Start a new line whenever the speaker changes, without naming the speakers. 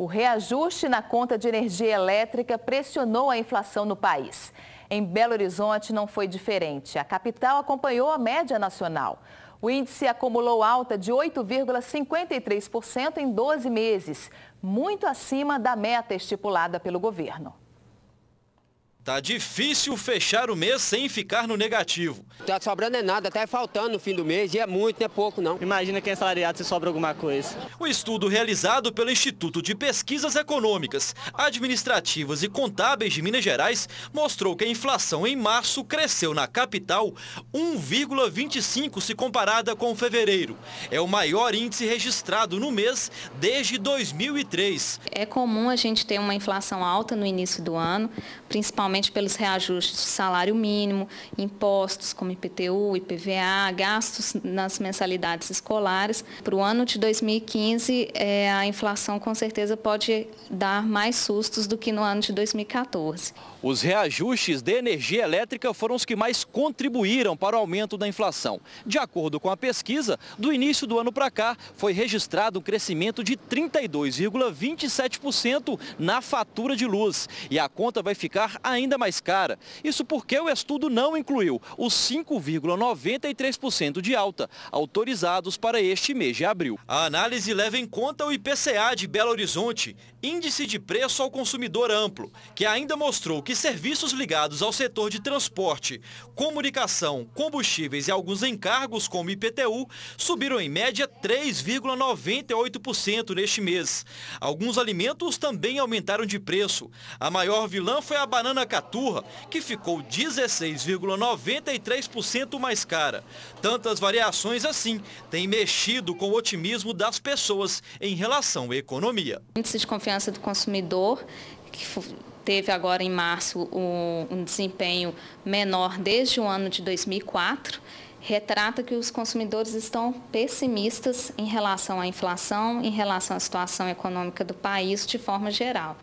O reajuste na conta de energia elétrica pressionou a inflação no país. Em Belo Horizonte não foi diferente. A capital acompanhou a média nacional. O índice acumulou alta de 8,53% em 12 meses, muito acima da meta estipulada pelo governo.
Tá difícil fechar o mês sem ficar no negativo. Tá sobrando é nada, tá faltando no fim do mês e é muito, não é pouco não. Imagina quem é salariado se sobra alguma coisa. O estudo realizado pelo Instituto de Pesquisas Econômicas, Administrativas e Contábeis de Minas Gerais mostrou que a inflação em março cresceu na capital 1,25 se comparada com fevereiro. É o maior índice registrado no mês desde 2003.
É comum a gente ter uma inflação alta no início do ano, principalmente principalmente pelos reajustes de salário mínimo, impostos como IPTU, IPVA, gastos nas mensalidades escolares. Para o ano de 2015, é, a inflação com certeza pode dar mais sustos do que no ano de 2014.
Os reajustes de energia elétrica foram os que mais contribuíram para o aumento da inflação. De acordo com a pesquisa, do início do ano para cá, foi registrado um crescimento de 32,27% na fatura de luz. E a conta vai ficar ainda ainda mais cara. Isso porque o estudo não incluiu os 5,93% de alta autorizados para este mês de abril. A análise leva em conta o IPCA de Belo Horizonte, Índice de Preço ao Consumidor Amplo, que ainda mostrou que serviços ligados ao setor de transporte, comunicação, combustíveis e alguns encargos como IPTU subiram em média 3,98% neste mês. Alguns alimentos também aumentaram de preço. A maior vilã foi a banana caturra, que ficou 16,93% mais cara. Tantas variações assim têm mexido com o otimismo das pessoas em relação à economia.
O índice de confiança do consumidor, que teve agora em março um desempenho menor desde o ano de 2004, retrata que os consumidores estão pessimistas em relação à inflação, em relação à situação econômica do país de forma geral.